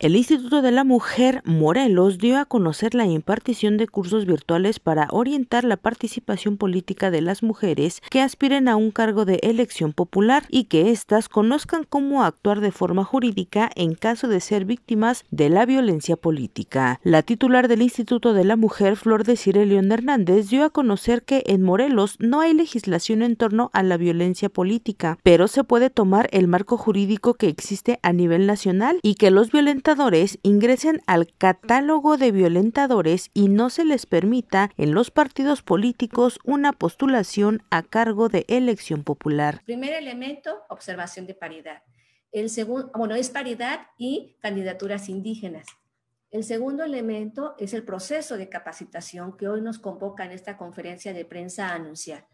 El Instituto de la Mujer Morelos dio a conocer la impartición de cursos virtuales para orientar la participación política de las mujeres que aspiren a un cargo de elección popular y que éstas conozcan cómo actuar de forma jurídica en caso de ser víctimas de la violencia política. La titular del Instituto de la Mujer, Flor de León Hernández, dio a conocer que en Morelos no hay legislación en torno a la violencia política, pero se puede tomar el marco jurídico que existe a nivel nacional y que los violentos ingresen al catálogo de violentadores y no se les permita en los partidos políticos una postulación a cargo de elección popular. Primer elemento, observación de paridad. El segundo, ah, bueno, es paridad y candidaturas indígenas. El segundo elemento es el proceso de capacitación que hoy nos convoca en esta conferencia de prensa a anunciar.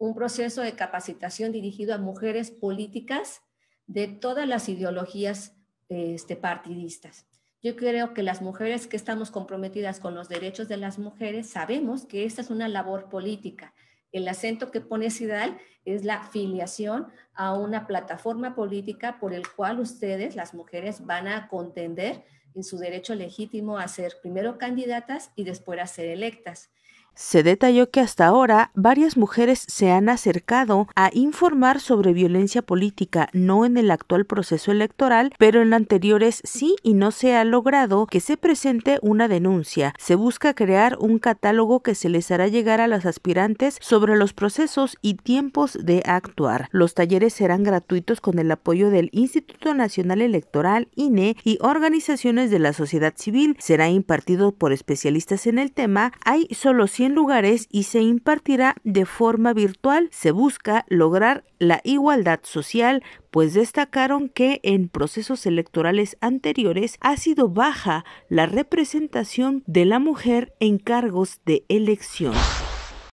Un proceso de capacitación dirigido a mujeres políticas de todas las ideologías este, partidistas. Yo creo que las mujeres que estamos comprometidas con los derechos de las mujeres sabemos que esta es una labor política. El acento que pone Cidal es la filiación a una plataforma política por el cual ustedes, las mujeres, van a contender en su derecho legítimo a ser primero candidatas y después a ser electas. Se detalló que hasta ahora varias mujeres se han acercado a informar sobre violencia política, no en el actual proceso electoral, pero en anteriores sí y no se ha logrado que se presente una denuncia. Se busca crear un catálogo que se les hará llegar a las aspirantes sobre los procesos y tiempos de actuar. Los talleres serán gratuitos con el apoyo del Instituto Nacional Electoral, INE, y organizaciones de la sociedad civil. Será impartido por especialistas en el tema. Hay solo 100 lugares y se impartirá de forma virtual. Se busca lograr la igualdad social, pues destacaron que en procesos electorales anteriores ha sido baja la representación de la mujer en cargos de elección.